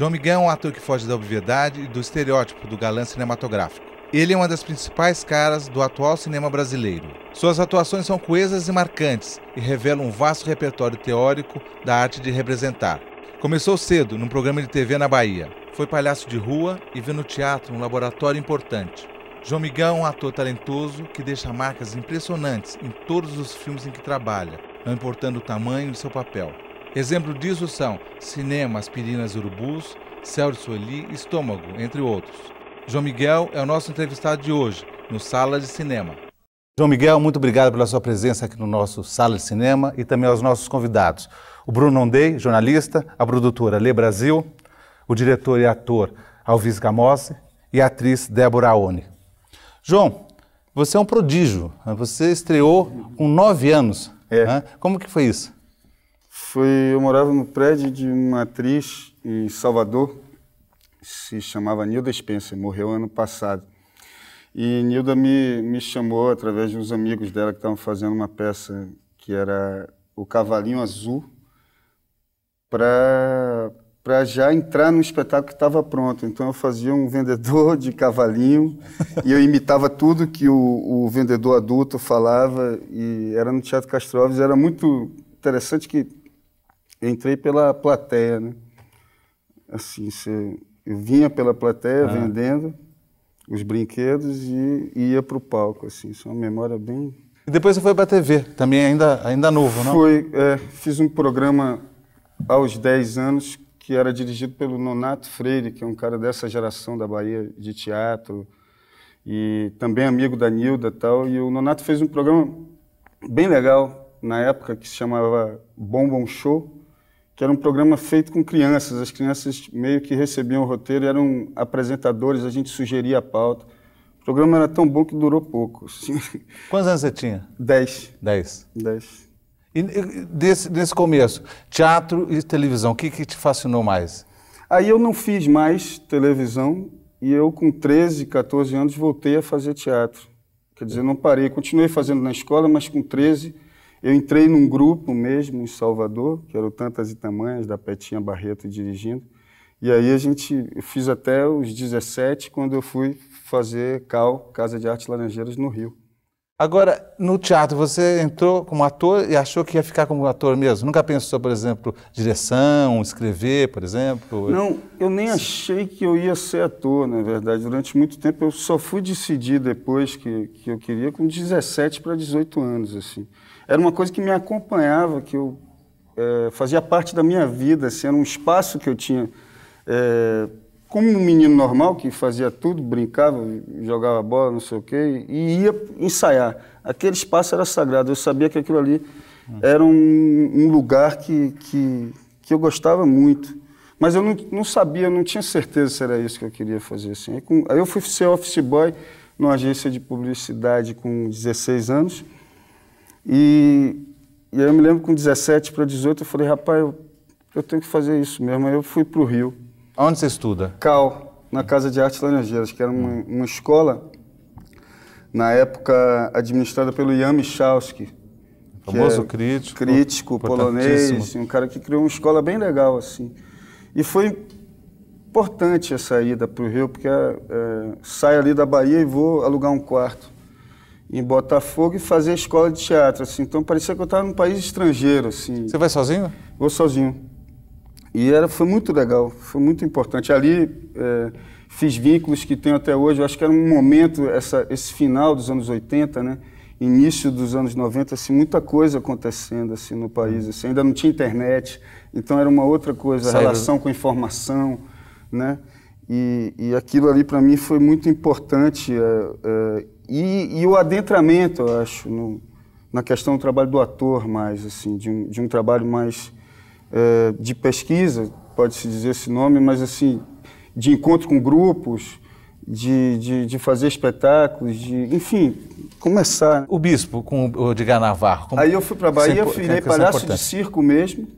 João Miguel é um ator que foge da obviedade e do estereótipo do galã cinematográfico. Ele é uma das principais caras do atual cinema brasileiro. Suas atuações são coesas e marcantes e revelam um vasto repertório teórico da arte de representar. Começou cedo, num programa de TV na Bahia. Foi palhaço de rua e viu no teatro um laboratório importante. João Miguel é um ator talentoso que deixa marcas impressionantes em todos os filmes em que trabalha, não importando o tamanho de seu papel. Exemplo disso são cinema, aspirinas urubus, céu de estômago, entre outros. João Miguel é o nosso entrevistado de hoje, no Sala de Cinema. João Miguel, muito obrigado pela sua presença aqui no nosso Sala de Cinema e também aos nossos convidados. O Bruno Ondei, jornalista, a produtora Lê Brasil, o diretor e ator Alvis Gamosse e a atriz Débora Aone. João, você é um prodígio. Né? Você estreou com nove anos. É. Né? Como que foi isso? Foi, eu morava no prédio de uma atriz em Salvador, se chamava Nilda Spencer, morreu ano passado. E Nilda me, me chamou através de uns amigos dela que estavam fazendo uma peça que era O Cavalinho Azul, para já entrar no espetáculo que estava pronto. Então eu fazia um vendedor de cavalinho e eu imitava tudo que o, o vendedor adulto falava. E era no Teatro Castroves, era muito interessante que entrei pela plateia, né? Assim, você, eu vinha pela plateia ah. vendendo os brinquedos e, ia para o palco, assim. Isso é uma memória bem... E depois você foi para a TV, também ainda, ainda novo, não? fui é, fiz um programa aos 10 anos que era dirigido pelo Nonato Freire, que é um cara dessa geração da Bahia de teatro e também amigo da Nilda tal. E o Nonato fez um programa bem legal na época que se chamava Bombom Show, que era um programa feito com crianças. As crianças meio que recebiam o roteiro, eram apresentadores, a gente sugeria a pauta. O programa era tão bom que durou pouco. Assim. Quantos anos você tinha? Dez. Dez. Dez. E desse, desse começo, teatro e televisão, o que, que te fascinou mais? Aí eu não fiz mais televisão e eu, com 13, 14 anos, voltei a fazer teatro. Quer dizer, não parei. Continuei fazendo na escola, mas com 13 eu entrei num grupo mesmo em Salvador, que eram Tantas e Tamanhas, da Petinha Barreto dirigindo. E aí a gente, fiz até os 17, quando eu fui fazer CAL, Casa de Arte Laranjeiras, no Rio. Agora, no teatro, você entrou como ator e achou que ia ficar como ator mesmo? Nunca pensou, por exemplo, direção, escrever, por exemplo? Não, eu nem achei que eu ia ser ator, na verdade. Durante muito tempo eu só fui decidir depois que, que eu queria, com 17 para 18 anos, assim era uma coisa que me acompanhava, que eu é, fazia parte da minha vida, assim, era um espaço que eu tinha. É, como um menino normal que fazia tudo, brincava, jogava bola, não sei o quê, e ia ensaiar. Aquele espaço era sagrado, eu sabia que aquilo ali era um, um lugar que, que, que, eu gostava muito. Mas eu não, não sabia, não tinha certeza se era isso que eu queria fazer. Assim. Aí, com, aí eu fui ser office boy numa agência de publicidade com 16 anos. E, e aí eu me lembro com 17 para 18, eu falei, rapaz, eu, eu, tenho que fazer isso mesmo. Aí eu fui para o Rio. Onde você estuda? Cal, na Casa de Artes Laranjeiras, que era uma, uma escola, na época, administrada pelo Jan Michalski. Famoso é crítico. Crítico, polonês, um cara que criou uma escola bem legal, assim. E foi importante a saída para o Rio, porque é, ali da Bahia e vou alugar um quarto em Botafogo e fazer a escola de teatro, assim. Então parecia que eu estava num país estrangeiro, assim. Você vai sozinho? Vou sozinho. E era, foi muito legal, foi muito importante. Ali é, fiz vínculos que tenho até hoje. Eu acho que era um momento, essa, esse final dos anos 80, né? Início dos anos 90, assim, muita coisa acontecendo assim, no país. Hum. Assim. Ainda não tinha internet, então era uma outra coisa, a relação com a informação. Né? E, e aquilo ali para mim foi muito importante. É, é, e, e o adentramento, eu acho, no, na questão do trabalho do ator mais, assim, de um, de um trabalho mais é, de pesquisa, pode-se dizer esse nome, mas assim, de encontro com grupos, de, de, de, fazer espetáculos, de, enfim, começar. Né? O Bispo, com o Edgar Navarro. Como... Aí eu fui para é Bahia, Sem... virei palhaço de circo mesmo,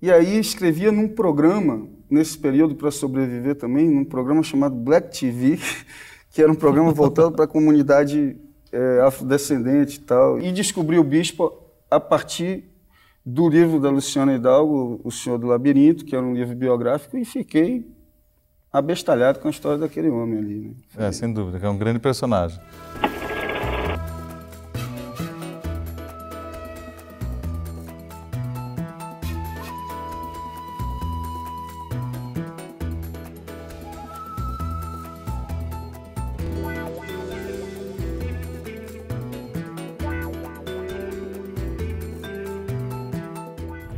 e aí escrevia num programa, nesse período para sobreviver também, num programa chamado Black TV, que era um programa voltado para a comunidade é, afrodescendente e tal. E descobri o bispo a partir do livro da Luciana Hidalgo, O Senhor do Labirinto, que era um livro biográfico, e fiquei abestalhado com a história daquele homem ali. Né? É, sem dúvida, que é um grande personagem.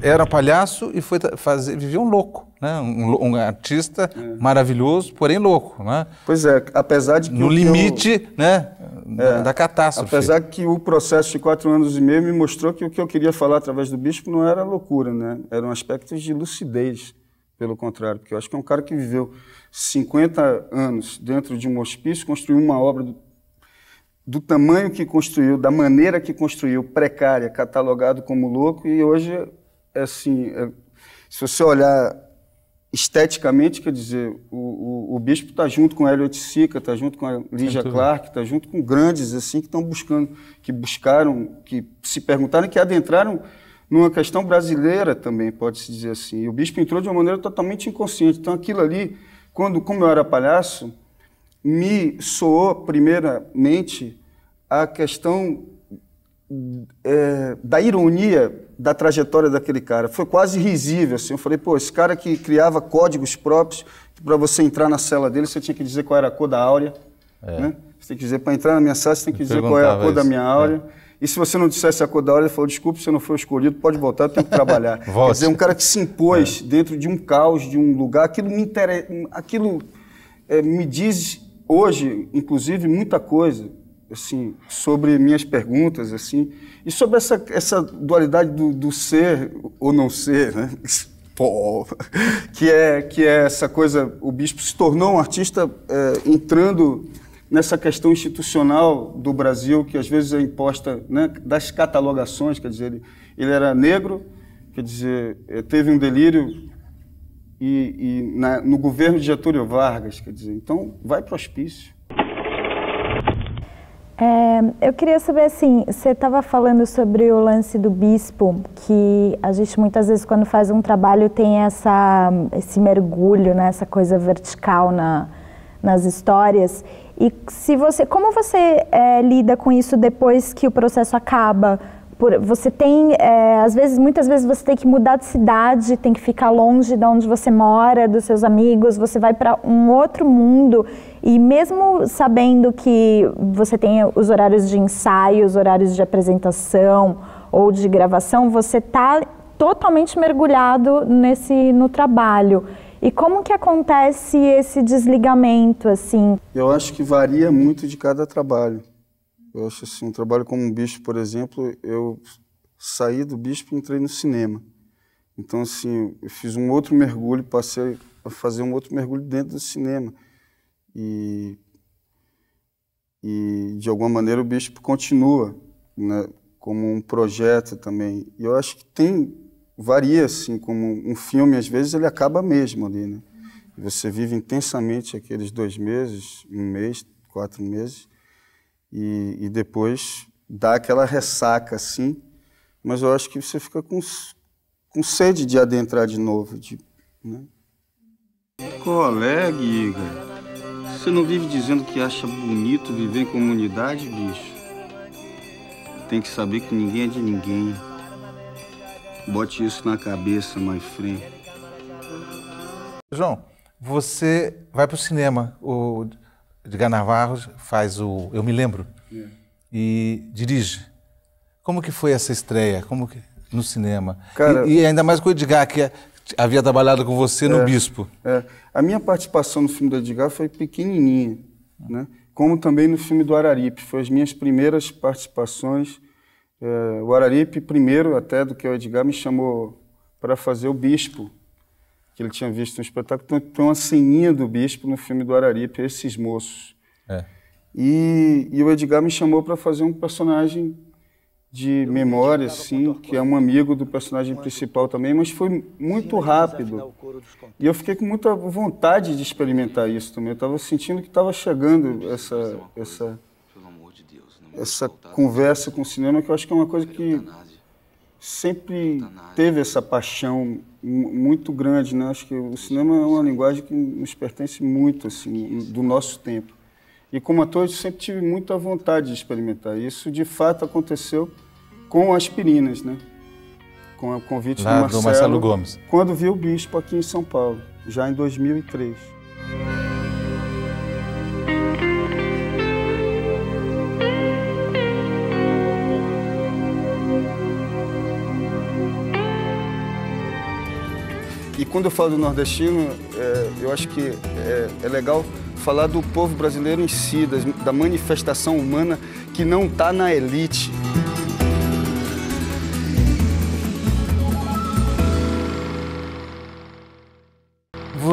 era palhaço e foi fazer, vivia um louco, né? um, um artista é. maravilhoso, porém louco. Né? Pois é, apesar de que. No limite eu... né? É. da catástrofe. Apesar que o processo de quatro anos e meio me mostrou que o que eu queria falar através do bispo não era loucura, né? eram aspectos de lucidez, pelo contrário, porque eu acho que é um cara que viveu 50 anos dentro de um hospício, construiu uma obra do do tamanho que construiu, da maneira que construiu, precária, catalogado como louco, e hoje é assim, é, se você olhar esteticamente, quer dizer, o, o, o Bispo está junto com Elliot Sica, está junto com a Lígia Clark, está junto com grandes assim que estão buscando, que buscaram, que se perguntaram, que adentraram numa questão brasileira também, pode-se dizer assim. E o Bispo entrou de uma maneira totalmente inconsciente. Então aquilo ali, quando, como eu era palhaço, me soou primeiramente a questão é, da ironia da trajetória daquele cara. Foi quase risível, assim. Eu falei, pô, esse cara que criava códigos próprios, para você entrar na cela dele, você tinha que dizer qual era a cor da áurea, é. né? Você tem que dizer, para entrar na minha sala, você tem que Me dizer qual é a cor isso. da minha áurea. É. E se você não dissesse a cor da áurea, ele falou, desculpe, você não foi escolhido, pode voltar, eu tenho que trabalhar. Quer dizer, um cara que se impôs é. dentro de um caos, de um lugar, aquilo me, inter... aquilo, eh, me diz hoje, inclusive, muita coisa assim, sobre minhas perguntas, assim, e sobre essa, essa dualidade do, do ser ou não ser, né? Pô, que é que é essa coisa, o bispo se tornou um artista é, entrando nessa questão institucional do Brasil que às vezes é imposta né, das catalogações, quer dizer, ele, ele era negro, quer dizer, é, teve um delírio e, e na, no governo de Getúlio Vargas, quer dizer, então vai para o hospício. É, eu queria saber assim, você estava falando sobre o lance do bispo, que a gente muitas vezes quando faz um trabalho tem essa, esse mergulho, né, essa coisa vertical na, nas histórias. E se você, como você é, lida com isso depois que o processo acaba? Por, você tem, é, às vezes, muitas vezes você tem que mudar de cidade, tem que ficar longe de onde você mora, dos seus amigos, você vai para um outro mundo e mesmo sabendo que você tem os horários de ensaio, os horários de apresentação ou de gravação, você está totalmente mergulhado nesse no trabalho. E como que acontece esse desligamento assim? Eu acho que varia muito de cada trabalho. Eu acho assim, um trabalho como um bicho, por exemplo, eu saí do bispo e entrei no cinema. Então assim, eu fiz um outro mergulho, passei a fazer um outro mergulho dentro do cinema. E, e de alguma maneira o bispo continua né, como um projeto também. E eu acho que tem, varia assim, como um filme, às vezes ele acaba mesmo ali, né? Você vive intensamente aqueles dois meses, um mês, quatro meses, e, e depois dá aquela ressaca assim, mas eu acho que você fica com, com sede de adentrar de novo. De, né? Colega, é, Igor. Você não vive dizendo que acha bonito viver em comunidade, bicho? Tem que saber que ninguém é de ninguém. Bote isso na cabeça, my friend. João, você vai para o cinema. O Edgar Navarro faz o Eu Me Lembro é. e dirige. Como que foi essa estreia? Como que no cinema? Cara, e, e, ainda mais com o Edgar, que é, havia trabalhado com você no é, Bispo. É. A minha participação no filme do Edgar foi pequenininha, né? como também no filme do Araripe. Foi as minhas primeiras participações. É, o Araripe, primeiro até do que o Edgar, me chamou para fazer o Bispo, que ele tinha visto um espetáculo. Então, tem uma ceninha do Bispo no filme do Araripe, Esses Moços. É. E, e o Edgar me chamou para fazer um personagem de memória, assim, que é um amigo do personagem principal também, mas foi muito rápido. E eu fiquei com muita vontade de experimentar isso também. Eu estava sentindo que estava chegando essa, essa, essa conversa com o cinema, que eu acho que é uma coisa que sempre teve essa paixão muito grande, né? Acho que o cinema é uma linguagem que nos pertence muito, assim, do nosso tempo. E como ator, eu sempre tive muita vontade de experimentar. Isso, de fato, aconteceu com aspirinas, né? Com o convite Lá, do, Marcelo, do Marcelo Gomes. Quando vi o bispo aqui em São Paulo, já em 2003. E quando eu falo do nordestino, é, eu acho que é, é, legal falar do povo brasileiro em si, da manifestação humana que não está na elite.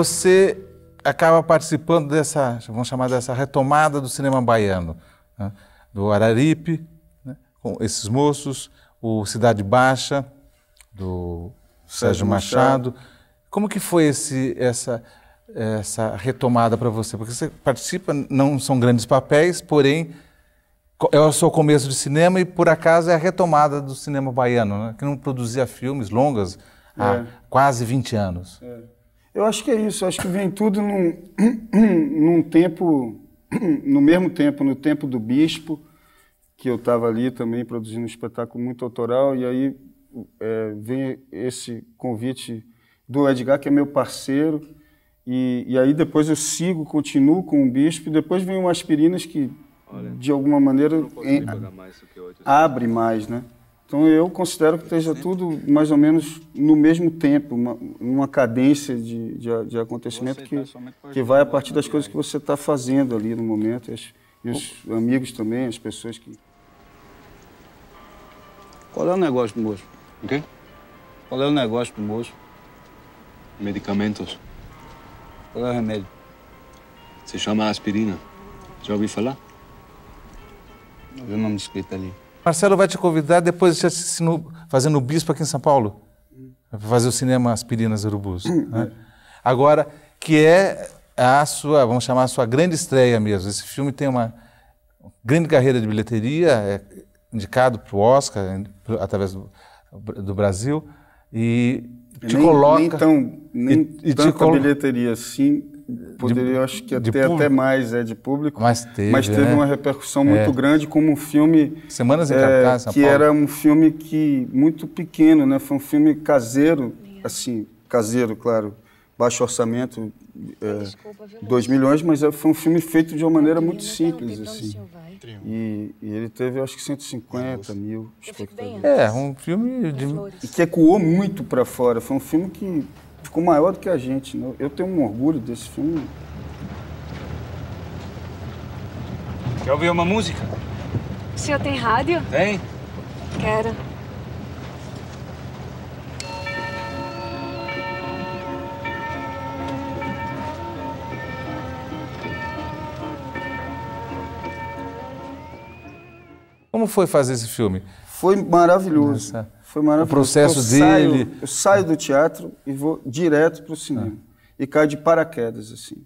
você acaba participando dessa, vamos chamar dessa retomada do cinema baiano, né? do Araripe, né? com esses moços, o Cidade Baixa, do Sérgio, Sérgio Machado. Machado. Como que foi esse, essa, essa retomada para você? Porque você participa, não são grandes papéis, porém é o seu começo de cinema e por acaso é a retomada do cinema baiano, né? que não produzia filmes longas há é. quase 20 anos. É. Eu acho que é isso, acho que vem tudo num, num tempo, no mesmo tempo, no tempo do bispo, que eu estava ali também produzindo um espetáculo muito autoral, e aí é, vem esse convite do Edgar, que é meu parceiro, e, e, aí depois eu sigo, continuo com o bispo, e depois vem o Aspirinas que, Olha, de alguma maneira, em, mais abre mais, né? Então eu considero que esteja tudo mais ou menos no mesmo tempo, uma, uma cadência de, de, de acontecimento que, que vai a partir das coisas que você está fazendo ali no momento, e, e os amigos também, as pessoas que. Qual é o negócio do moço? O quê? Qual é o negócio do moço? Medicamentos. Qual é o remédio? Se chama aspirina. Já ouvi falar? Não vi o nome escrito ali. Marcelo vai te convidar depois de fazendo o bispo aqui em São Paulo. Para fazer o cinema Aspirinas Urubus. Né? Agora, que é a sua, vamos chamar a sua grande estreia mesmo. Esse filme tem uma grande carreira de bilheteria, é indicado para o Oscar, através do, do Brasil, e te nem, coloca... Nem tão, nem e, tanta e colo... bilheteria assim, poderia, de, acho que até, até mais, é de público. Mas teve, mas teve né? uma repercussão muito é. grande como um filme. Semanas em é, cartaz, é, Que Paulo. era um filme que muito pequeno, né? Foi um filme caseiro, assim, caseiro, claro, baixo orçamento, é, Desculpa, 2 milhões, mas é, foi um filme feito de uma maneira muito né? simples, assim. E, e, ele teve, acho que 150 mil espectadores. É, um filme de... E que ecoou muito para fora. Foi um filme que ficou maior do que a gente. Né? Eu tenho um orgulho desse filme. Quer ouvir uma música? O senhor tem rádio? Tem. Quero. Como foi fazer esse filme? Foi maravilhoso. Nossa. Foi maravilhoso. O processo eu dele. Saio, eu saio do teatro e vou direto para o cinema. É. E caio de paraquedas, assim.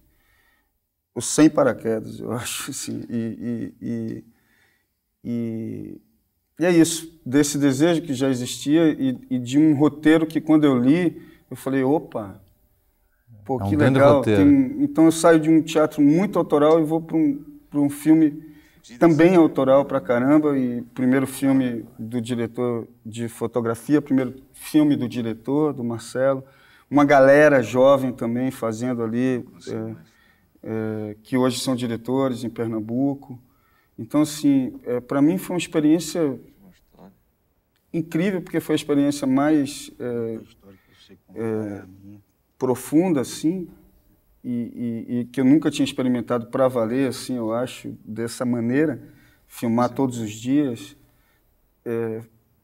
Ou sem paraquedas, eu acho, assim. E, e, e, e, e é isso. Desse desejo que já existia e, e, de um roteiro que, quando eu li, eu falei: opa, pô, é um que legal. Tem, então eu saio de um teatro muito autoral e vou para um, um filme também né? autoral pra caramba e primeiro filme do diretor de fotografia, primeiro filme do diretor, do Marcelo. Uma galera jovem também fazendo ali, é, é, que hoje são diretores em Pernambuco. Então, assim, é, para mim foi uma experiência incrível, porque foi a experiência mais é, é, é profunda, assim, e, e, e que eu nunca tinha experimentado para valer, assim, eu acho, dessa maneira, filmar Sim. todos os dias, é,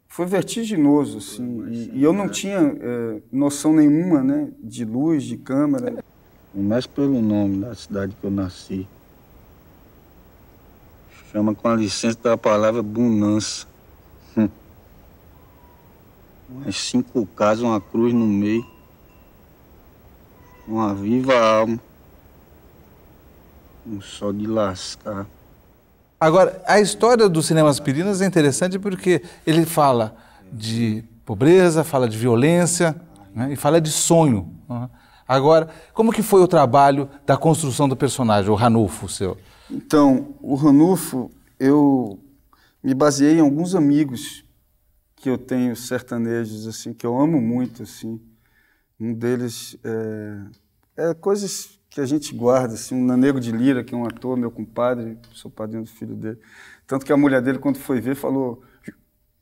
foi vertiginoso, assim. E, e eu não né? tinha é, noção nenhuma, né, de luz, de câmera. Começa pelo nome da cidade que eu nasci. Chama com a licença da palavra bonança. Umas cinco casas, uma cruz no meio. Uma viva alma. Um só de lascar. Agora, a história do cinema Aspirinas é interessante porque ele fala de pobreza, fala de violência né, e fala de sonho. Agora, como que foi o trabalho da construção do personagem, o Ranulfo, seu? Então, o Ranulfo, eu me baseei em alguns amigos que eu tenho sertanejos assim que eu amo muito assim um deles é, é coisas que a gente guarda, assim, um Nanego de Lira, que é um ator, meu compadre, sou padrinho do filho dele. Tanto que a mulher dele, quando foi ver, falou: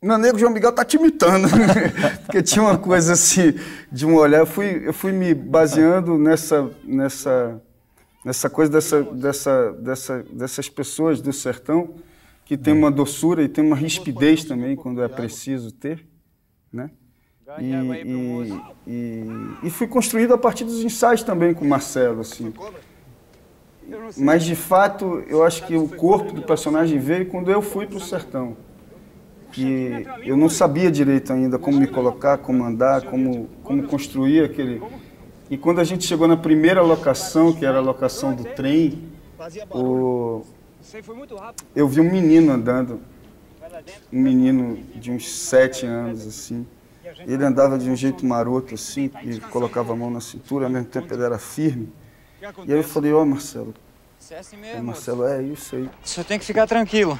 Nanego João Miguel tá te imitando. Porque tinha uma coisa assim, de um olhar. Eu fui, eu fui me baseando nessa, nessa, nessa coisa dessa, dessa, dessa, dessas pessoas do sertão, que tem uma doçura e tem uma rispidez também, quando é preciso ter. Né? E, e, e, e, fui construído a partir dos ensaios também com o Marcelo, assim. Mas, de fato, eu acho que o corpo do personagem veio quando eu fui para o sertão. Que eu não sabia direito ainda como me colocar, como andar, como, como construir aquele... E quando a gente chegou na primeira locação, que era a locação do trem, o... eu vi um menino andando. Um menino de uns sete anos, assim. Ele andava de um jeito maroto assim, e colocava a mão na cintura, ao mesmo tempo ele era firme. E aí eu falei, ó oh, Marcelo, se é assim mesmo, Marcelo, é isso aí. O senhor tem que ficar tranquilo.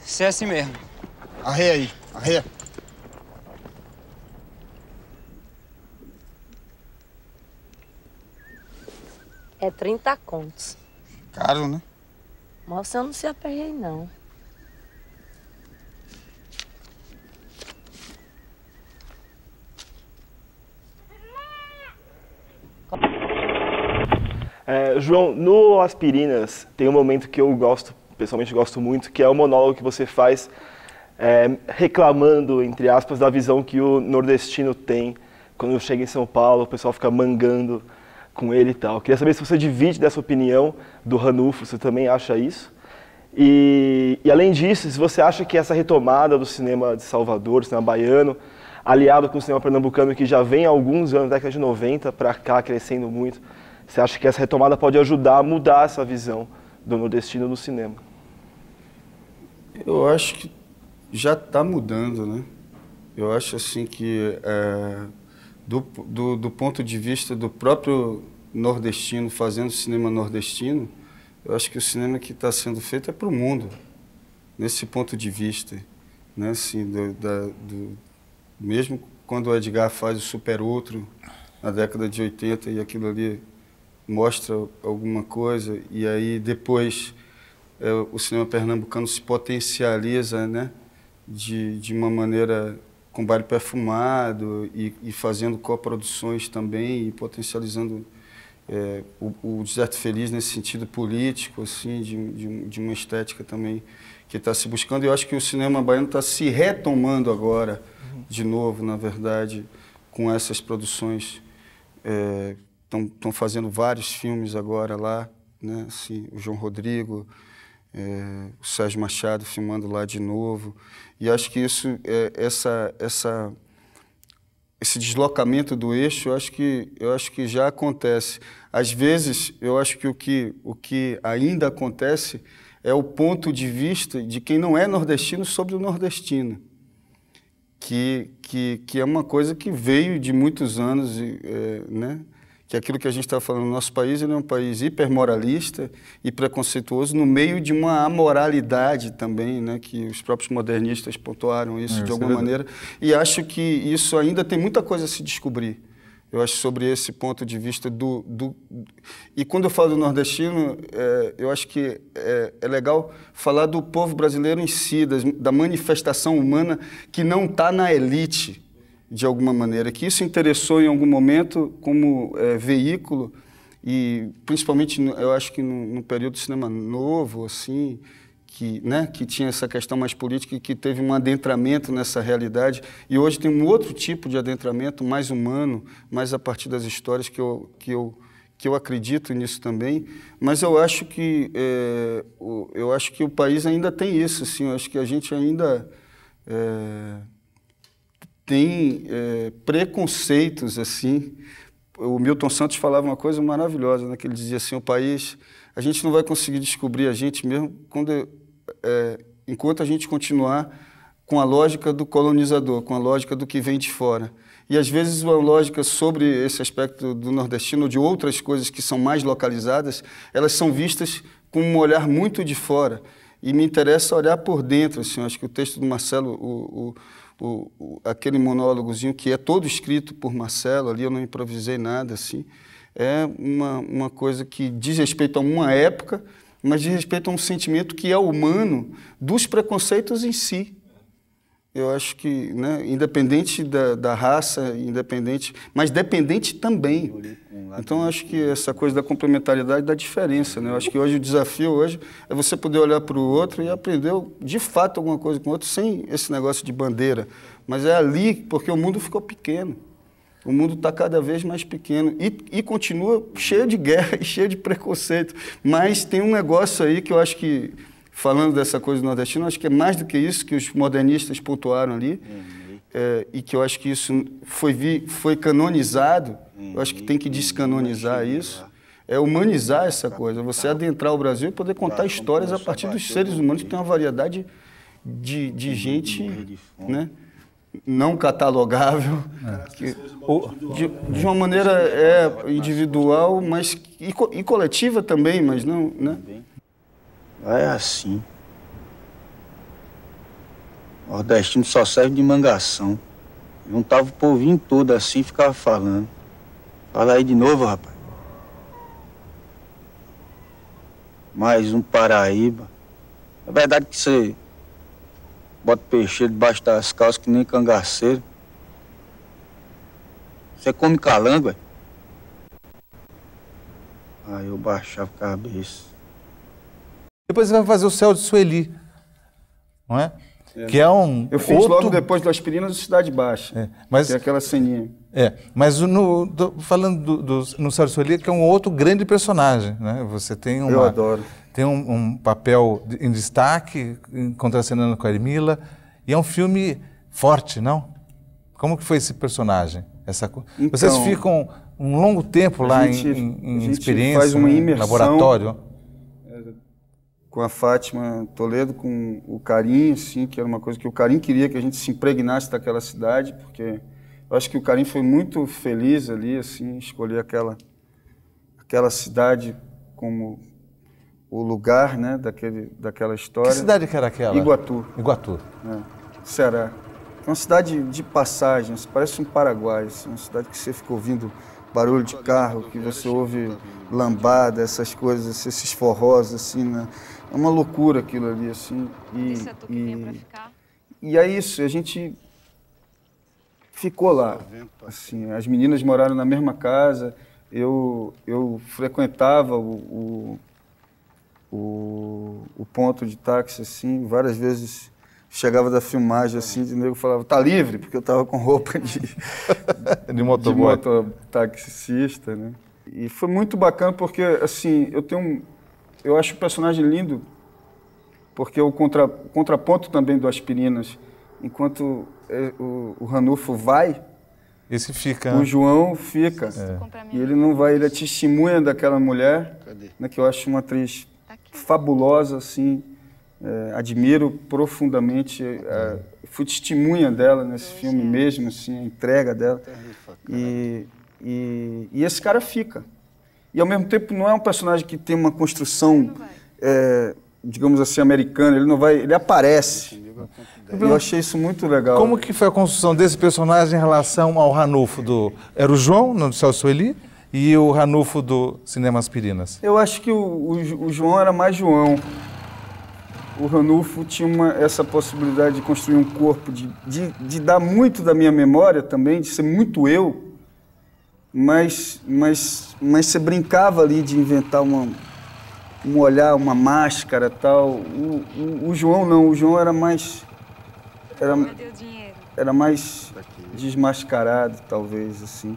Se é assim mesmo. Arreia aí, arreia. É 30 contos. Caro, né? Mas eu não se aperrei, não. É, João, no Aspirinas tem um momento que eu gosto, pessoalmente gosto muito, que é o monólogo que você faz é, reclamando, entre aspas, da visão que o nordestino tem quando chega em São Paulo, o pessoal fica mangando com ele e tal. Queria saber se você divide dessa opinião do Ranulfo, você também acha isso? E, e além disso, se você acha que essa retomada do cinema de Salvador, do cinema baiano, aliado com o cinema pernambucano que já vem há alguns anos, década de 90 para cá, crescendo muito. Você acha que essa retomada pode ajudar a mudar essa visão do nordestino no cinema? Eu acho que já está mudando, né? Eu acho assim que é, do, do, do ponto de vista do próprio nordestino fazendo cinema nordestino, eu acho que o cinema que está sendo feito é para o mundo, nesse ponto de vista, né? Assim, do, da, do mesmo quando o Edgar faz o Super Outro, na década de 80, e aquilo ali mostra alguma coisa, e aí depois é, o cinema pernambucano se potencializa, né? De, de uma maneira com baile perfumado e, e fazendo coproduções também e potencializando é, o, o, Deserto Feliz nesse sentido político, assim, de, de, de uma estética também que está se buscando. E eu acho que o cinema baiano está se retomando agora, uhum de novo, na verdade, com essas produções. Estão é, fazendo vários filmes agora lá, né? Assim, o João Rodrigo, é, o Sérgio Machado filmando lá de novo. E acho que isso, é, essa, essa, esse deslocamento do eixo, eu acho, que, eu acho que já acontece. Às vezes, eu acho que o que, o que ainda acontece é o ponto de vista de quem não é nordestino sobre o nordestino que, que, que é uma coisa que veio de muitos anos, é, né? que aquilo que a gente está falando, nosso país ele é um país hipermoralista e preconceituoso no meio de uma amoralidade também, né, que os próprios modernistas pontuaram isso é, de alguma é maneira. E acho que isso ainda tem muita coisa a se descobrir eu acho, sobre esse ponto de vista do. do e quando eu falo do nordestino, é, eu acho que é, é, legal falar do povo brasileiro em si, das, da manifestação humana que não está na elite, de alguma maneira. Que isso interessou em algum momento como é, veículo, e principalmente, eu acho que num, num período do cinema novo, assim que, né, que tinha essa questão mais política e que teve um adentramento nessa realidade. E hoje tem um outro tipo de adentramento, mais humano, mais a partir das histórias que eu, que eu, que eu acredito nisso também. Mas eu acho que, é, eu acho que o país ainda tem isso. Assim, eu acho que a gente ainda é, tem é, preconceitos assim o Milton Santos falava uma coisa maravilhosa, né? que ele dizia assim, o país, a gente não vai conseguir descobrir a gente mesmo quando é, enquanto a gente continuar com a lógica do colonizador, com a lógica do que vem de fora. E às vezes uma lógica sobre esse aspecto do nordestino ou de outras coisas que são mais localizadas, elas são vistas com um olhar muito de fora. E me interessa olhar por dentro. Assim, acho que o texto do Marcelo, o, o, o, aquele monólogozinho que é todo escrito por Marcelo, ali eu não improvisei nada, assim, é uma, uma coisa que diz respeito a uma época mas diz respeito a um sentimento que é humano dos preconceitos em si. Eu acho que, né, independente da, da, raça, independente, mas dependente também. Então, acho que essa coisa da complementariedade da diferença. Né? Eu acho que hoje o desafio hoje é você poder olhar para o outro e aprender de fato alguma coisa com o outro, sem esse negócio de bandeira. Mas é ali, porque o mundo ficou pequeno. O mundo está cada vez mais pequeno e, e, continua cheio de guerra e cheio de preconceito. Mas tem um negócio aí que eu acho que, falando dessa coisa do nordestino, acho que é mais do que isso que os modernistas pontuaram ali. Uhum. É, e que eu acho que isso foi, vi, foi canonizado. Uhum. Eu acho que tem que uhum. descanonizar uhum. isso é humanizar essa tá. coisa, você tá. adentrar o Brasil e poder contar tá, histórias a partir dos seres humanos, que tem uma variedade de, de uhum. gente, uhum. né? não catalogável, que, de, de, uma maneira é, individual, mas e, co, e, coletiva também, mas não, né? Ah, é assim. O nordestino só serve de mangação. Juntava o povinho todo assim e ficava falando. Fala aí de novo, rapaz. Mais um Paraíba. É verdade que você Bota peixe debaixo das calças que nem cangaceiro. Você come calango, Aí eu baixava a cabeça. Depois você vai fazer o céu de Sueli, não é? é. Que é um. Eu fiz outro... logo depois das Aspirina do Cidade Baixa. É, mas... Que é aquela ceninha. É, mas no, do, falando do, do, no Céu de Sueli, que é um outro grande personagem, né? Você tem um, Eu adoro tem um, um papel em destaque, contracenando com a Ermila, e é um filme forte, não? Como que foi esse personagem? Essa... Então, Vocês ficam um longo tempo lá gente, em, em, em experiência, faz uma né? imersão, laboratório? É, com a Fátima Toledo, com o Carim, assim, que era uma coisa que o Carim queria que a gente se impregnasse daquela cidade, porque eu acho que o Carim foi muito feliz ali, assim, escolher aquela, aquela cidade como o lugar né, daquele, daquela história. Que cidade que era aquela? Iguatu. Iguatu. É, Ceará. É uma cidade de passagem, parece um Paraguai, assim, uma cidade que você fica ouvindo barulho de carro, que você ouve lambada, essas coisas, esses forros assim, né? É uma loucura aquilo ali, assim. E, e, ficar. E é isso, a gente ficou lá, assim. As meninas moraram na mesma casa, eu, eu frequentava o o, o ponto de táxi, assim, várias vezes chegava da filmagem assim, de nego falava, tá livre, porque eu tava com roupa de, de, de mototaxista, né? E foi muito bacana porque, assim, eu tenho um, Eu acho o personagem lindo, porque o, contra, o contraponto também do Aspirinas, enquanto é, o, o Ranulfo vai... Esse fica... O né? João fica. É. E ele não vai, ele é testemunha daquela mulher, né, que eu acho uma atriz fabulosa, assim, é, admiro profundamente, é, fui testemunha dela nesse filme mesmo, assim, a entrega dela. E, e, e, esse cara fica. E ao mesmo tempo não é um personagem que tem uma construção, é, digamos assim, americana, ele não vai, ele aparece. Eu achei isso muito legal. Como que foi a construção desse personagem em relação ao Ranulfo do... Era o João, não Celso Eli? e o Ranulfo do Cinema Aspirinas? Eu acho que o, o, o João era mais João. O Ranulfo tinha uma, essa possibilidade de construir um corpo, de, de, de dar muito da minha memória também, de ser muito eu, mas, mas, mas você brincava ali de inventar uma, um olhar, uma máscara tal. O, o, o João não, o João era mais. Era, era mais desmascarado, talvez, assim.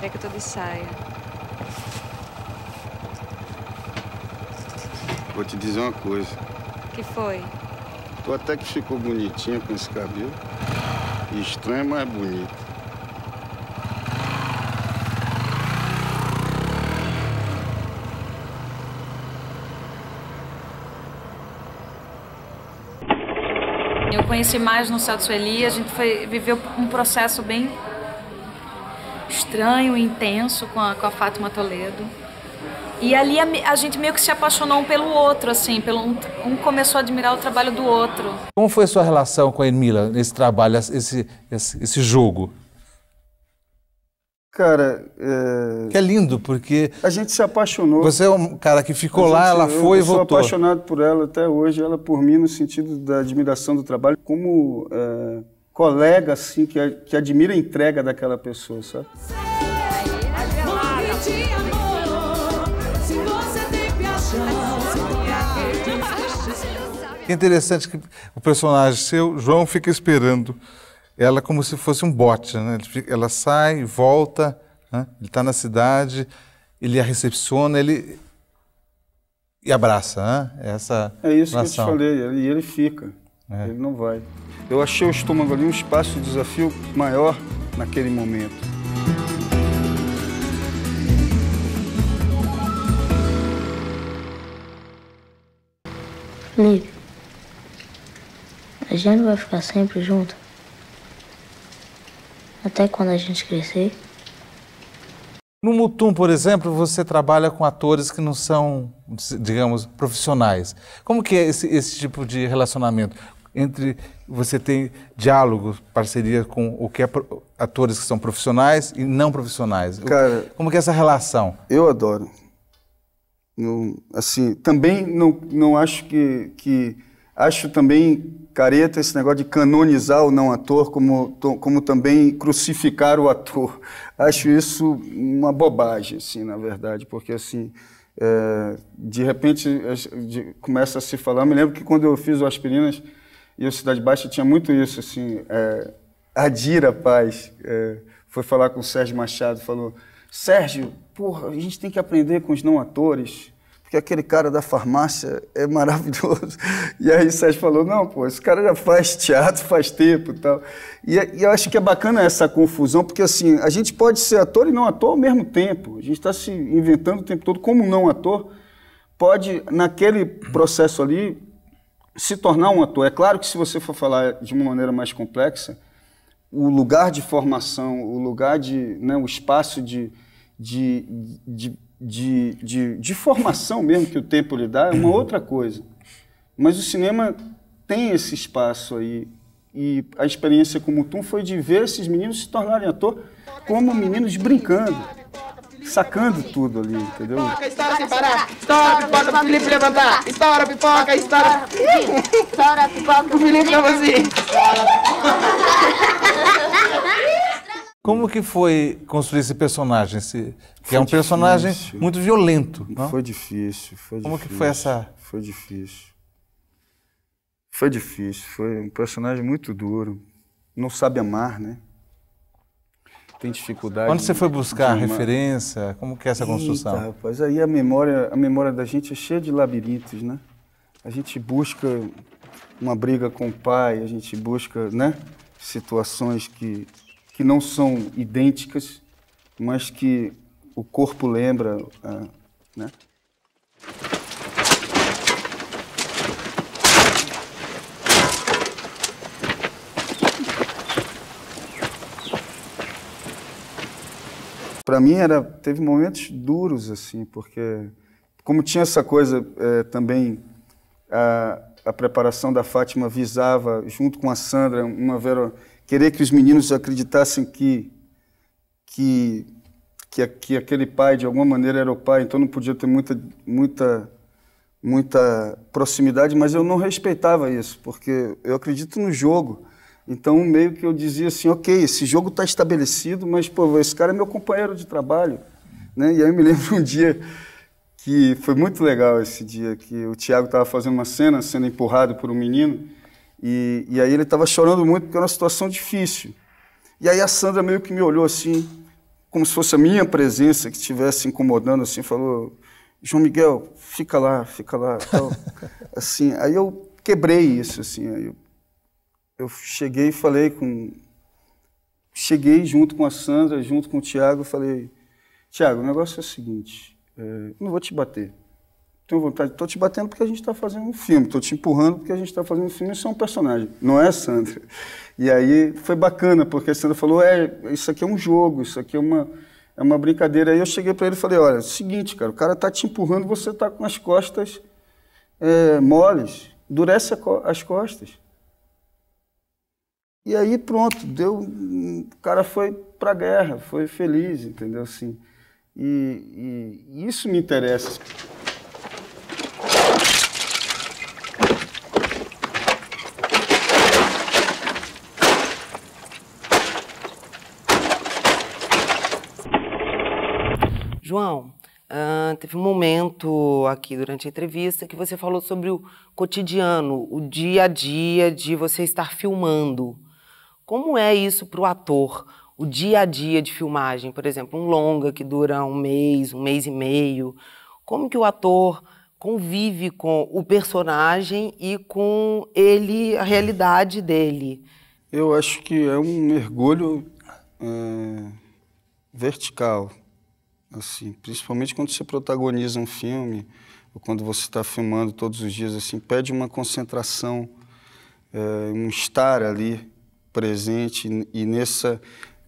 Peraí que eu tô de saia. Vou te dizer uma coisa. que foi? Tu até que ficou bonitinha com esse cabelo. Estranho, mas bonito. Eu conheci mais no Celso Eli, a gente foi, viveu um processo bem estranho, intenso com a, com a Fátima Toledo. E ali a, a, gente meio que se apaixonou um pelo outro, assim, pelo um, um, começou a admirar o trabalho do outro. Como foi a sua relação com a Emila nesse trabalho, esse, esse, esse jogo? Cara, é... que é lindo porque a gente se apaixonou. Você é um cara que ficou gente, lá, ela eu, foi eu e voltou. Eu sou apaixonado por ela até hoje, ela por mim no sentido da admiração do trabalho, como é colega assim que, que admira a entrega daquela pessoa, sabe? É interessante que o personagem seu, João, fica esperando ela como se fosse um bote, né? Ela sai, volta, né? ele está na cidade, ele a recepciona, ele e abraça, né? Essa é isso relação. que eu te falei. E ele fica. É. Ele não vai. Eu achei o estômago ali um espaço de desafio maior naquele momento. Felipe, a gente vai ficar sempre junto? Até quando a gente crescer? No Mutum, por exemplo, você trabalha com atores que não são, digamos, profissionais. Como que é esse, esse tipo de relacionamento? entre você tem diálogo, parceria com o que é atores que são profissionais e não profissionais. Cara, como que é essa relação? Eu adoro. Não, assim, também não, não acho que, que acho também careta esse negócio de canonizar o não ator como como também crucificar o ator. Acho isso uma bobagem, assim, na verdade, porque assim é, de repente de, começa a se falar. Eu me lembro que quando eu fiz o Aspirinas e o Cidade Baixa tinha muito isso, assim, é, adira a paz. É, foi falar com o Sérgio Machado, falou, Sérgio, porra, a gente tem que aprender com os não atores, porque aquele cara da farmácia é maravilhoso. E aí o Sérgio falou, não, pô, esse cara já faz teatro faz tempo e tal. E, e eu acho que é bacana essa confusão, porque assim, a gente pode ser ator e não ator ao mesmo tempo. A gente está se inventando o tempo todo como não ator, pode, naquele processo ali, se tornar um ator. É claro que se você for falar de uma maneira mais complexa, o lugar de formação, o lugar de, né, o espaço de, de, de, de, de, de formação mesmo que o tempo lhe dá é uma outra coisa. Mas o cinema tem esse espaço aí e a experiência com o Mutum foi de ver esses meninos se tornarem ator como meninos brincando sacando tudo ali, entendeu? Pipoca, estoura sem parar. Estoura pipoca pro Felipe levantar. Estoura pipoca, estoura. Estoura pipoca pro Felipe levantar. Assim. Como que foi construir esse personagem? Esse, que foi é um difícil. personagem muito violento. Não? Foi difícil, foi Como que foi essa. Foi difícil. Foi difícil, foi um personagem muito duro. Não sabe amar, né? tem dificuldade. Quando você foi buscar uma... referência? Como que é essa Eita, construção? Rapaz, aí a memória, a memória da gente é cheia de labirintos, né? A gente busca uma briga com o pai, a gente busca, né, situações que que não são idênticas, mas que o corpo lembra, ah, né? para mim era teve momentos duros assim, porque como tinha essa coisa é, também a, a, preparação da Fátima visava junto com a Sandra uma vera, querer que os meninos acreditassem que que que, que aquele pai de alguma maneira era o pai, então não podia ter muita muita muita proximidade, mas eu não respeitava isso, porque eu acredito no jogo. Então, meio que eu dizia assim, ok, esse jogo está estabelecido, mas, pô, esse cara é meu companheiro de trabalho. Né? E aí eu me lembro um dia que foi muito legal esse dia, que o Tiago estava fazendo uma cena, sendo empurrado por um menino, e, e aí ele estava chorando muito porque era uma situação difícil. E aí a Sandra meio que me olhou assim, como se fosse a minha presença que estivesse incomodando, assim, falou, João Miguel, fica lá, fica lá, assim, aí eu quebrei isso, assim, aí eu eu cheguei e falei com. Cheguei junto com a Sandra, junto com o Tiago, falei: Tiago, o negócio é o seguinte, é, não vou te bater. Tenho vontade, estou te batendo porque a gente está fazendo um filme, estou te empurrando porque a gente está fazendo um filme, isso é um personagem, não é a Sandra. E aí foi bacana, porque a Sandra falou: é, isso aqui é um jogo, isso aqui é uma, é uma brincadeira. Aí eu cheguei para ele e falei: olha, é o seguinte, cara, o cara está te empurrando, você está com as costas é, moles, endurece as costas. E aí pronto, deu, o cara foi para a guerra, foi feliz, entendeu assim. E, e isso me interessa. João, uh, teve um momento aqui durante a entrevista que você falou sobre o cotidiano, o dia a dia de você estar filmando. Como é isso para o ator? O dia a dia de filmagem, por exemplo, um longa que dura um mês, um mês e meio. Como que o ator convive com o personagem e com ele, a realidade dele? Eu acho que é um mergulho é, vertical, assim, principalmente quando você protagoniza um filme ou quando você está filmando todos os dias, assim, pede uma concentração, é, um estar ali presente e nessa,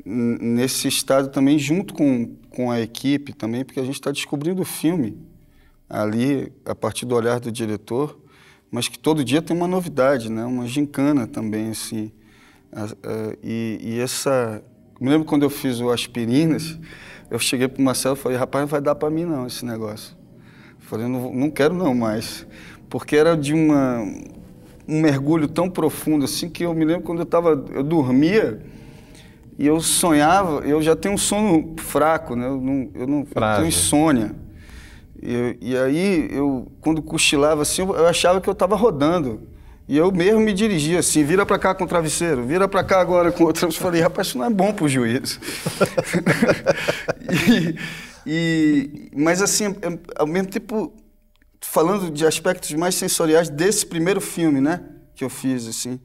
nesse estado também junto com, com a equipe também, porque a gente está descobrindo o filme ali a partir do olhar do diretor, mas que todo dia tem uma novidade, né? Uma gincana também assim. e, e essa, me lembro quando eu fiz o Aspirinas, eu cheguei para o Marcelo e falei, rapaz, não vai dar para mim não esse negócio. Eu falei, não, não quero não mais, porque era de uma um mergulho tão profundo assim que eu me lembro quando eu estava eu dormia e eu sonhava, eu já tenho um sono fraco, né? Eu não, eu não eu tenho insônia. E, e, aí eu quando cochilava assim, eu achava que eu estava rodando. E eu mesmo me dirigia assim, vira para cá com o travesseiro, vira para cá agora com outro Eu falei, rapaz, isso não é bom pro juiz. e, e, mas assim, ao mesmo tempo falando de aspectos mais sensoriais desse primeiro filme, né, que eu fiz assim.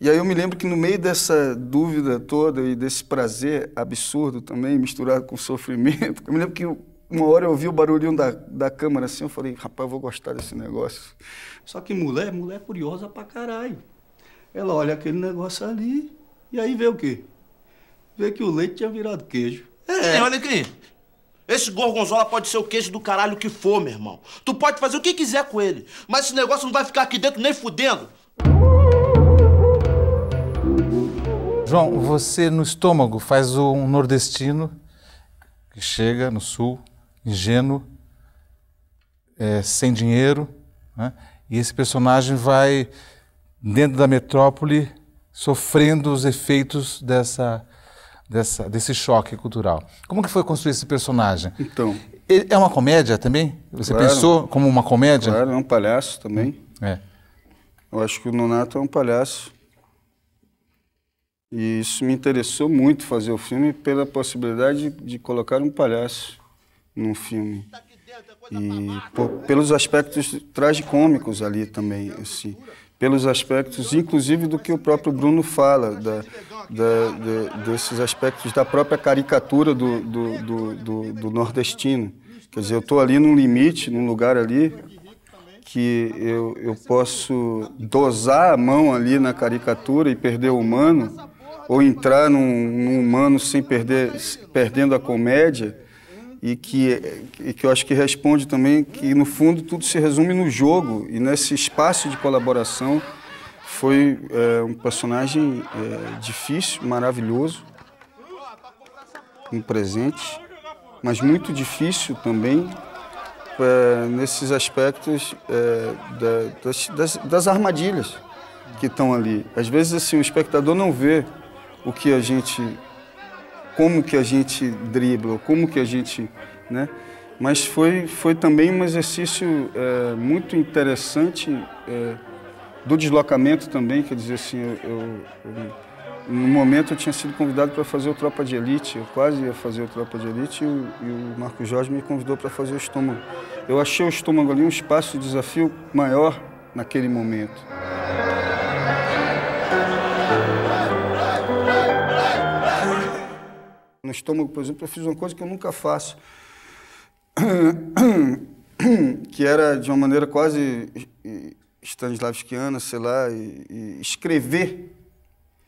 E aí eu me lembro que no meio dessa dúvida toda e desse prazer absurdo também misturado com sofrimento, eu me lembro que uma hora eu ouvi o barulhinho da, da câmera assim, eu falei, rapaz, eu vou gostar desse negócio. Só que mulher, mulher é curiosa pra caralho. Ela olha aquele negócio ali e aí vê o quê? Vê que o leite tinha virado queijo. É, é olha aqui. Esse gorgonzola pode ser o queijo do caralho que for, meu irmão. Tu pode fazer o que quiser com ele, mas esse negócio não vai ficar aqui dentro nem fudendo. João, você no estômago faz um nordestino que chega no sul, ingênuo, é, sem dinheiro, né? e esse personagem vai, dentro da metrópole, sofrendo os efeitos dessa dessa, desse choque cultural. Como que foi construir esse personagem? Então. É uma comédia também? Você claro, pensou como uma comédia? Claro, é um palhaço também. É. Eu acho que o Nonato é um palhaço. E isso me interessou muito fazer o filme pela possibilidade de, colocar um palhaço num filme. E pelos aspectos tragicômicos ali também. Assim pelos aspectos, inclusive do que o próprio Bruno fala, da, da, de, desses aspectos da própria caricatura do, do, do, do nordestino. Quer dizer, eu estou ali num limite, num lugar ali, que eu, eu posso dosar a mão ali na caricatura e perder o humano, ou entrar num, num humano sem perder, perdendo a comédia, e que, e que eu acho que responde também que, no fundo, tudo se resume no jogo e nesse espaço de colaboração. Foi é, um personagem é, difícil, maravilhoso, um presente, mas muito difícil também é, nesses aspectos é, da, das, das, das armadilhas que estão ali. Às vezes assim, o espectador não vê o que a gente como que a gente dribla, como que a gente, né? Mas foi, foi também um exercício é, muito interessante é, do deslocamento também, quer dizer assim, eu, eu, eu no momento eu tinha sido convidado para fazer o Tropa de Elite, eu quase ia fazer o Tropa de Elite e o, e o Marco Jorge me convidou para fazer o estômago. Eu achei o estômago ali um espaço de desafio maior naquele momento. no estômago, por exemplo, eu fiz uma coisa que eu nunca faço, que era de uma maneira quase stanislavskiana, sei lá, e, e escrever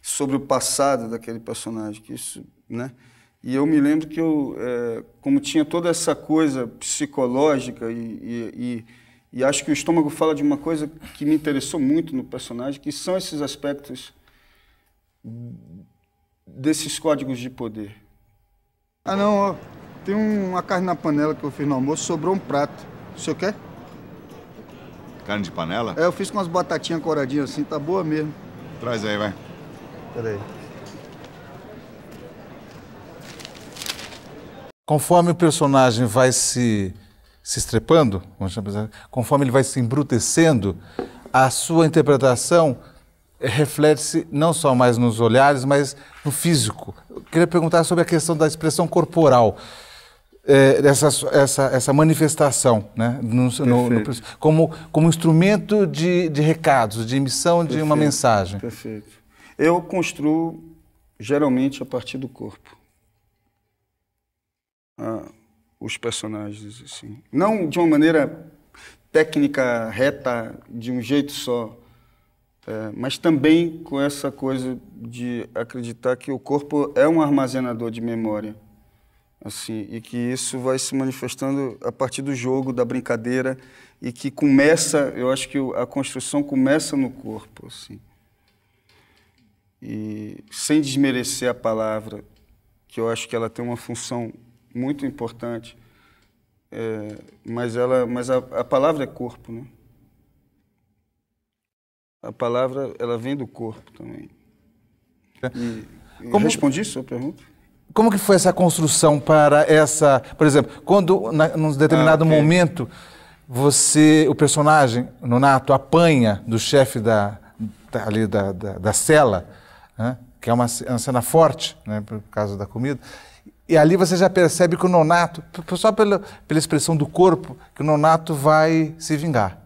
sobre o passado daquele personagem, que isso, né? E eu me lembro que eu, é, como tinha toda essa coisa psicológica e, e, e, e, acho que o estômago fala de uma coisa que me interessou muito no personagem, que são esses aspectos desses códigos de poder, ah não, ó, tem uma carne na panela que eu fiz no almoço, sobrou um prato. O senhor quer? Carne de panela? É, eu fiz com umas batatinhas coradinhas assim, tá boa mesmo. Traz aí, vai. Peraí. Conforme o personagem vai se, se estrepando, conforme ele vai se embrutecendo, a sua interpretação reflete-se não só mais nos olhares, mas no físico. Eu queria perguntar sobre a questão da expressão corporal. É, eh, essa, essa, essa manifestação, né? No, no, no, como, como instrumento de, de recados, de emissão Perfeito. de uma mensagem. Perfeito. Eu construo geralmente a partir do corpo. Ah, os personagens, assim. Não de uma maneira técnica, reta, de um jeito só, é, mas também com essa coisa de acreditar que o corpo é um armazenador de memória, assim, e que isso vai se manifestando a partir do jogo, da brincadeira, e que começa, eu acho que a construção começa no corpo, assim. E sem desmerecer a palavra, que eu acho que ela tem uma função muito importante, é, mas ela, mas a, a palavra é corpo, né? a palavra ela vem do corpo também. E, Como... Respondi sua pergunta? Como que foi essa construção para essa, por exemplo, quando na, num determinado ah, okay. momento você, o personagem Nonato apanha do chefe da, da ali da, da, da cela, né, que é uma, uma, cena forte, né, por causa da comida. E ali você já percebe que o Nonato, só pela, pela expressão do corpo, que o Nonato vai se vingar.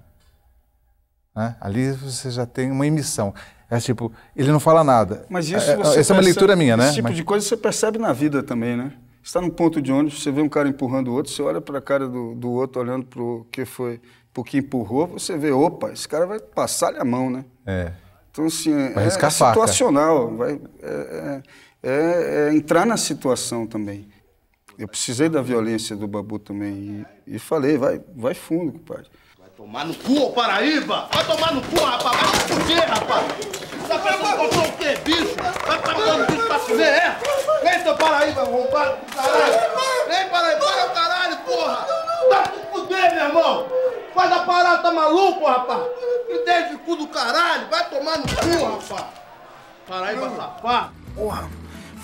Né? Ali você já tem uma emissão. É tipo, ele não fala nada. Mas é, isso é, você essa é uma leitura minha, né? Esse tipo Mas... de coisa você percebe na vida também, né? está num ponto de ônibus, você vê um cara empurrando o outro, você olha para a cara do, do outro olhando para o que foi, para que empurrou, você vê, opa, esse cara vai passar-lhe a mão, né? É. Então, assim, é, vai é, é situacional, vai, é, é, é, é, entrar na situação também. Eu precisei da violência do Babu também e, e falei, vai, vai fundo, compadre. Tomar no cu, ô Paraíba! Vai tomar no cu, rapaz! Vai se fuder, rapaz! Essa pessoa comprou o quê, bicho? Vai pagando bicho pra comer, é? Vem, seu Paraíba, roubado do caralho! Vem, Paraíba, para o caralho, porra! Vai tá se fuder, meu irmão! Faz a parada, tá maluco, rapaz? Me deixa o cu do caralho! Vai tomar no cu, rapaz! Paraíba safado! Porra!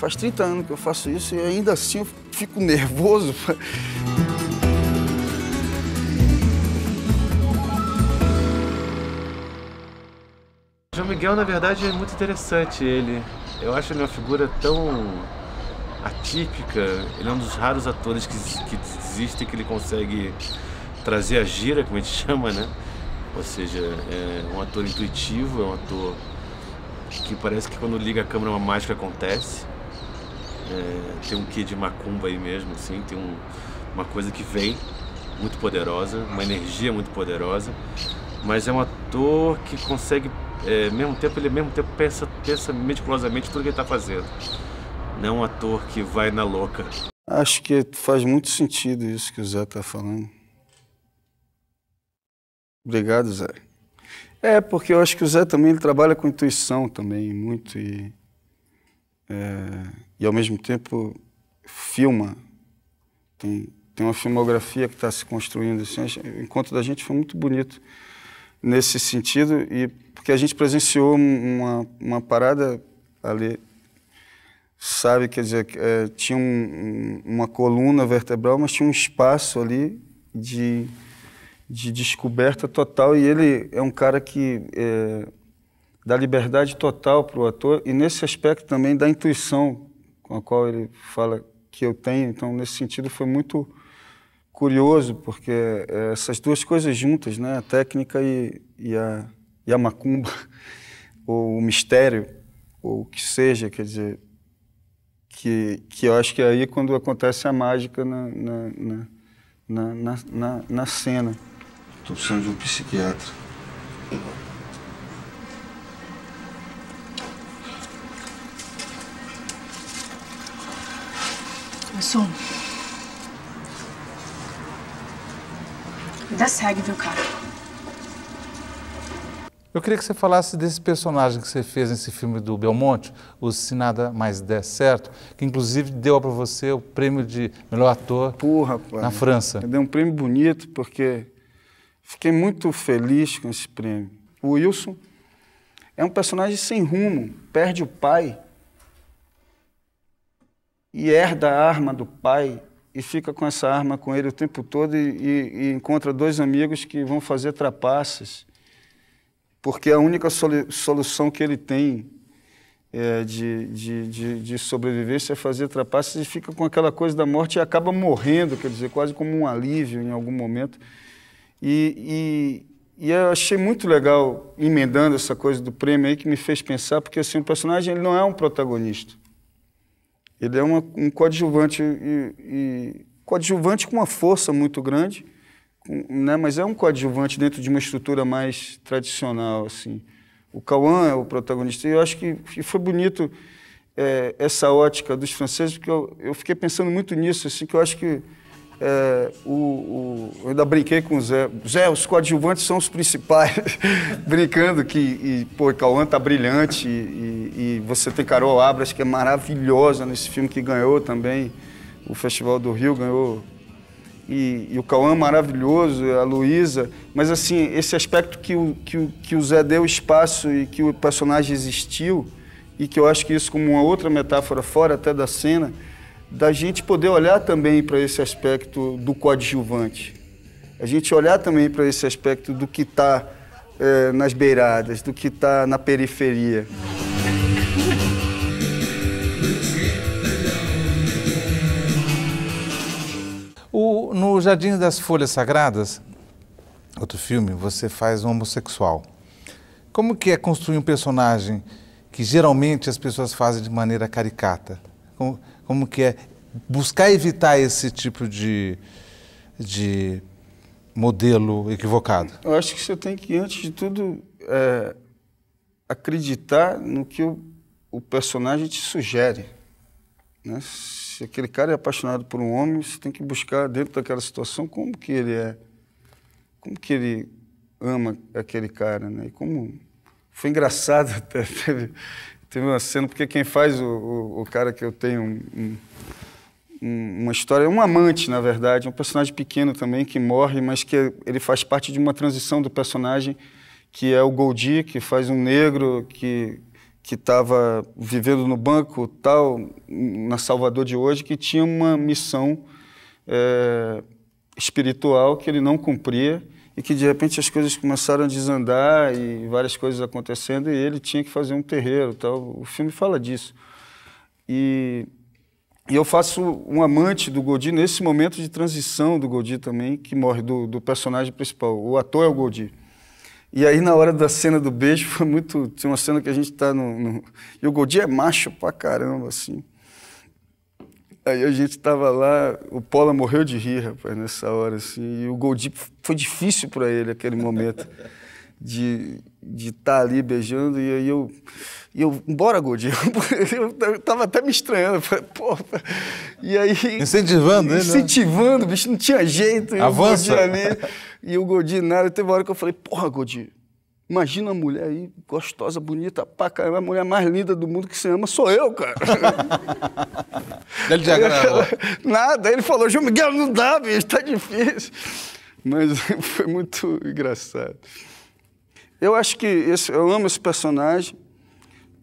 Faz 30 anos que eu faço isso e ainda assim eu fico nervoso. João Miguel, na verdade, é muito interessante ele. Eu acho ele uma figura tão atípica. Ele é um dos raros atores que, que existe que ele consegue trazer a gira, como a gente chama, né? Ou seja, é um ator intuitivo, é um ator que parece que quando liga a câmera uma mágica acontece. É, tem um quê de macumba aí mesmo, assim, tem um, uma coisa que vem muito poderosa, uma energia muito poderosa, mas é um ator que consegue é, mesmo tempo ele mesmo tempo pensa, pensa meticulosamente tudo que ele está fazendo. Não um ator que vai na louca. Acho que faz muito sentido isso que o Zé está falando. Obrigado, Zé. É, porque eu acho que o Zé também ele trabalha com intuição também, muito. E, é, e ao mesmo tempo filma. Tem, tem uma filmografia que está se construindo. Assim, o encontro da gente foi muito bonito nesse sentido e porque a gente presenciou uma, uma parada ali, sabe, quer dizer, é, tinha um, uma coluna vertebral, mas tinha um espaço ali de, de descoberta total. E ele é um cara que é, dá liberdade total para o ator e nesse aspecto também da intuição com a qual ele fala que eu tenho. Então, nesse sentido, foi muito curioso, porque é, essas duas coisas juntas, né? A técnica e, e a e a macumba, ou o mistério, ou o que seja, quer dizer, que, que eu acho que é aí quando acontece a mágica na, na, na, na, na, na cena. Estou precisando de um psiquiatra. Começou? Me dá segue, viu, cara? Eu queria que você falasse desse personagem que você fez nesse filme do Belmonte, o Se Nada Mais Der Certo, que inclusive deu para você o prêmio de melhor ator Porra, na França. Deu um prêmio bonito, porque fiquei muito feliz com esse prêmio. O Wilson é um personagem sem rumo, perde o pai e herda a arma do pai e fica com essa arma com ele o tempo todo e, e, e encontra dois amigos que vão fazer trapaças porque a única solução que ele tem é, de, de, de, de é fazer trapaças e fica com aquela coisa da morte e acaba morrendo, quer dizer, quase como um alívio em algum momento. E, e, e eu achei muito legal, emendando essa coisa do prêmio aí, que me fez pensar, porque assim, o personagem ele não é um protagonista. Ele é uma, um coadjuvante, e, e, coadjuvante com uma força muito grande, né, mas é um coadjuvante dentro de uma estrutura mais tradicional. assim. O Cauã é o protagonista. E eu acho que, foi bonito é, essa ótica dos franceses, porque eu, eu, fiquei pensando muito nisso, assim, que eu acho que é, o, o, eu ainda brinquei com o Zé. Zé, os coadjuvantes são os principais. Brincando que, e, pô, Cauã tá brilhante. E, e, e, você tem Carol Abras, que é maravilhosa nesse filme, que ganhou também o Festival do Rio, ganhou e, e o Cauã é maravilhoso, a Luísa, mas assim, esse aspecto que o, que, o, que o Zé deu espaço e que o personagem existiu, e que eu acho que isso como uma outra metáfora fora até da cena, da gente poder olhar também para esse aspecto do coadjuvante. A gente olhar também para esse aspecto do que está é, eh, nas beiradas, do que está na periferia. O, no Jardim das Folhas Sagradas, outro filme, você faz um homossexual. Como que é construir um personagem que geralmente as pessoas fazem de maneira caricata? Como, como que é buscar evitar esse tipo de, de modelo equivocado? Eu acho que você tem que, antes de tudo, é, acreditar no que o, o personagem te sugere. Né? se aquele cara é apaixonado por um homem, você tem que buscar dentro daquela situação como que ele é, como que ele ama aquele cara, né? E como foi engraçado até teve, teve uma cena porque quem faz o, o, o cara que eu tenho um, um, uma história, é um amante na verdade, é um personagem pequeno também que morre, mas que ele faz parte de uma transição do personagem que é o Goldie, que faz um negro que que estava vivendo no banco tal, na Salvador de hoje, que tinha uma missão é, espiritual que ele não cumpria e que de repente as coisas começaram a desandar e várias coisas acontecendo e ele tinha que fazer um terreiro tal. O filme fala disso. E, e eu faço um amante do Goldi nesse momento de transição do Goldi também, que morre do, do personagem principal. O ator é o Goldi. E aí, na hora da cena do beijo, foi muito. Tem uma cena que a gente tá no. no... E o Goldie é macho pra caramba, assim. Aí a gente tava lá, o Paula morreu de rir, rapaz, nessa hora, assim. E o Goldie foi difícil para ele aquele momento de estar de tá ali beijando. E aí eu e eu, bora, Gold. Eu, tava até me estranhando. eu Falei, Pô. E aí. Incentivando, né? Incentivando, bicho, não tinha jeito. Avança. Ali, e o Goldinho nada. Teve uma hora que eu falei, porra, Goldinho. Imagina a mulher aí, gostosa, bonita, pá, caramba, a mulher mais linda do mundo que você ama sou eu, cara. Né? ele já gravou. Nada, ele falou, João Miguel, não dá, bicho, tá difícil. Mas foi muito engraçado. Eu acho que esse, eu amo esse personagem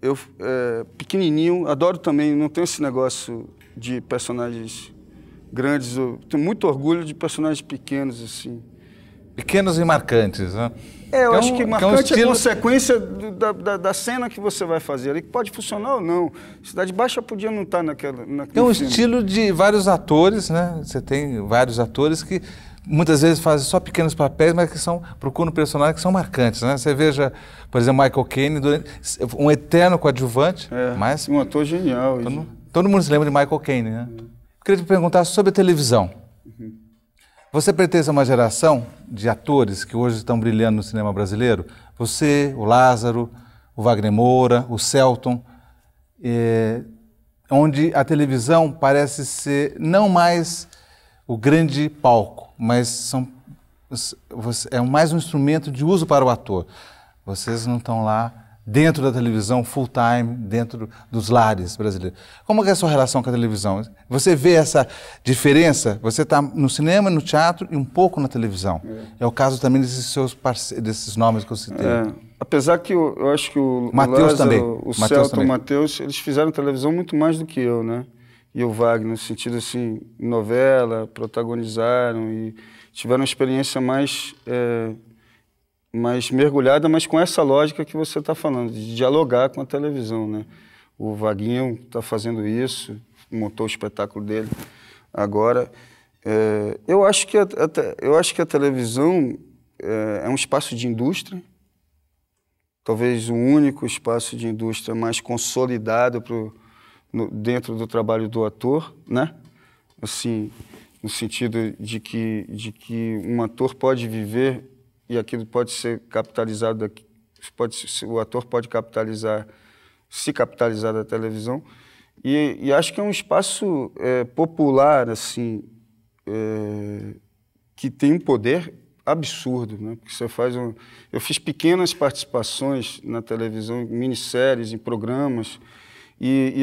eu, é, pequenininho, adoro também, não tenho esse negócio de personagens grandes, eu tenho muito orgulho de personagens pequenos, assim. Pequenos e marcantes, né? É, eu é, é um, acho que marcante é, um estilo... é consequência do, da, da, da, cena que você vai fazer ali, que pode funcionar ou não. Cidade Baixa podia não estar tá naquela. É um filme. estilo de vários atores, né? Você tem vários atores que muitas vezes fazem só pequenos papéis, mas que são procuram personagens que são marcantes, né? Você veja, por exemplo, Michael Caine, um eterno coadjuvante, é, mas um ator genial. Todo, todo mundo se lembra de Michael Caine, né? Uhum. Queria te perguntar sobre a televisão. Uhum. Você pertence a uma geração de atores que hoje estão brilhando no cinema brasileiro? Você, o Lázaro, o Wagner Moura, o Celton, é, eh, onde a televisão parece ser não mais o grande palco, mas são, é mais um instrumento de uso para o ator. Vocês não estão lá dentro da televisão, full time, dentro dos lares brasileiros. Como é a sua relação com a televisão? Você vê essa diferença? Você está no cinema, no teatro e um pouco na televisão. É, é o caso também desses seus desses nomes que eu citei. É. Apesar que eu, eu, acho que o Mateus Lázaro, também. o Mateus Celto, também. o Matheus, eles fizeram televisão muito mais do que eu, né? e o Wagner, no sentido assim, novela, protagonizaram e tiveram uma experiência mais, é, mais mergulhada, mas com essa lógica que você está falando, de dialogar com a televisão, né? O Vaguinho está fazendo isso, montou o espetáculo dele agora. É, eu, acho que a, a, eu acho que a televisão é, é um espaço de indústria, talvez o único espaço de indústria mais consolidado para o no, dentro do trabalho do ator, né? Assim, no sentido de que, de que um ator pode viver e aquilo pode ser capitalizado pode o ator pode capitalizar se capitalizar da televisão e, e acho que é um espaço é, popular assim é, que tem um poder absurdo né porque você faz um, eu fiz pequenas participações na televisão em minisséries em programas e,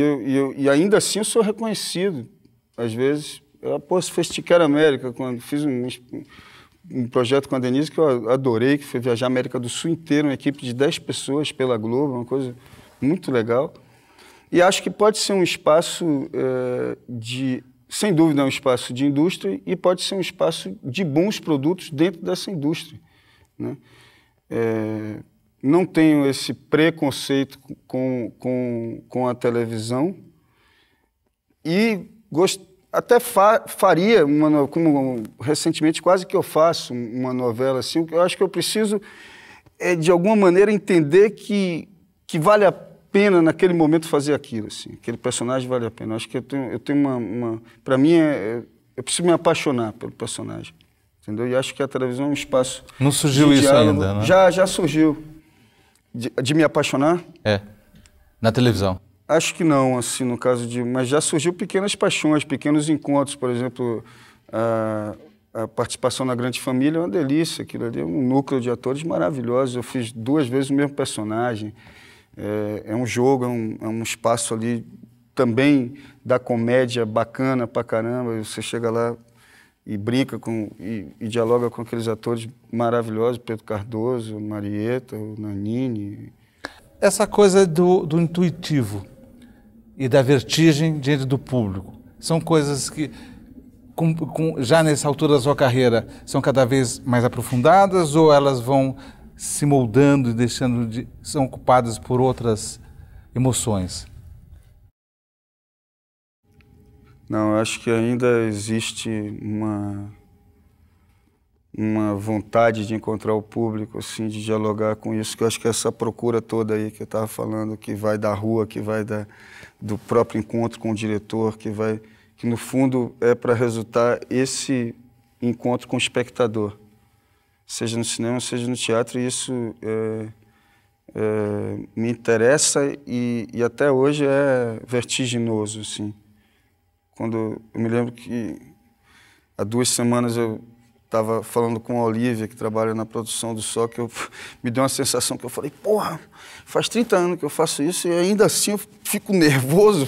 e, e, ainda assim eu sou reconhecido. Às vezes, eu, pô, se fez Tiquera América, quando fiz um, um, projeto com a Denise que eu adorei, que foi viajar a América do Sul inteira, uma equipe de 10 pessoas pela Globo, uma coisa muito legal. E acho que pode ser um espaço é, de, sem dúvida, é um espaço de indústria e pode ser um espaço de bons produtos dentro dessa indústria. Né? É, não tenho esse preconceito com, com, com a televisão e gost... até fa... faria uma como recentemente quase que eu faço uma novela assim eu acho que eu preciso é, de alguma maneira entender que que vale a pena naquele momento fazer aquilo assim aquele personagem vale a pena eu acho que eu tenho, eu tenho uma, uma... para mim é, é, eu preciso me apaixonar pelo personagem entendeu e acho que a televisão é um espaço não surgiu isso diálogo. ainda né? já já surgiu de, de, me apaixonar? É. Na televisão? Acho que não, assim, no caso de. Mas já surgiu pequenas paixões, pequenos encontros, por exemplo. A, a participação na Grande Família é uma delícia, aquilo ali é um núcleo de atores maravilhosos. Eu fiz duas vezes o mesmo personagem. É, é um jogo, é um, é um espaço ali também da comédia bacana pra caramba. Você chega lá, e brinca com, e, e, dialoga com aqueles atores maravilhosos, Pedro Cardoso, Marieta, o Nanini. Essa coisa do, do intuitivo e da vertigem diante do público são coisas que, com, com, já nessa altura da sua carreira, são cada vez mais aprofundadas ou elas vão se moldando e deixando de, são ocupadas por outras emoções? Não, eu acho que ainda existe uma uma vontade de encontrar o público, assim, de dialogar com isso, que eu acho que essa procura toda aí que eu estava falando, que vai da rua, que vai da, do próprio encontro com o diretor, que vai que no fundo é para resultar esse encontro com o espectador, seja no cinema, seja no teatro, e isso é, é, me interessa e, e até hoje é vertiginoso, assim. Quando eu me lembro que há duas semanas eu estava falando com a Olivia, que trabalha na produção do Só, que eu, me deu uma sensação que eu falei, porra, faz 30 anos que eu faço isso e ainda assim eu fico nervoso.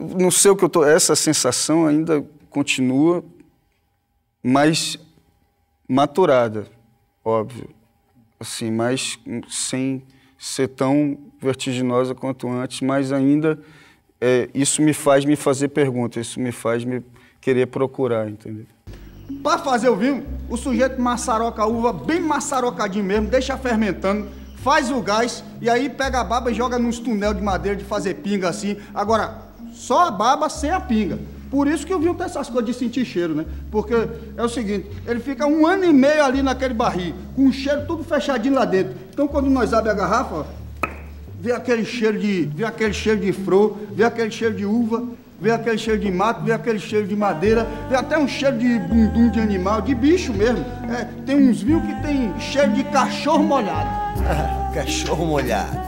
Não sei o que eu tô. Essa sensação ainda continua, mais maturada, óbvio. Assim, mas sem ser tão vertiginosa quanto antes, mas ainda é, isso me faz me fazer perguntas, isso me faz me querer procurar, entendeu? Para fazer o vinho, o sujeito maçaroca a uva bem maçarocadinho mesmo, deixa fermentando, faz o gás e aí pega a baba e joga nos tunel de madeira de fazer pinga assim. Agora, só a baba sem a pinga. Por isso que o vinho tem essas coisas de sentir cheiro, né? Porque é o seguinte, ele fica um ano e meio ali naquele barril, com o cheiro tudo fechadinho lá dentro. Então quando nós abre a garrafa, vem aquele cheiro de, vê aquele cheiro de flor, vem aquele cheiro de uva, vem aquele cheiro de mato, vem aquele cheiro de madeira, vem até um cheiro de bundum de animal, de bicho mesmo. É, tem uns mil que tem cheiro de cachorro molhado. cachorro molhado.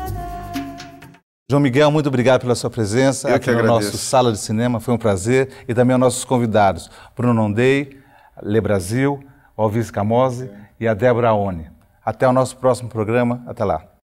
João Miguel, muito obrigado pela sua presença Eu aqui no nossa nosso Sala de Cinema, foi um prazer. E também aos nossos convidados, Bruno Nondei, Le Brasil, Alvis Camose e a Débora Oni. Até o nosso próximo programa. Até lá.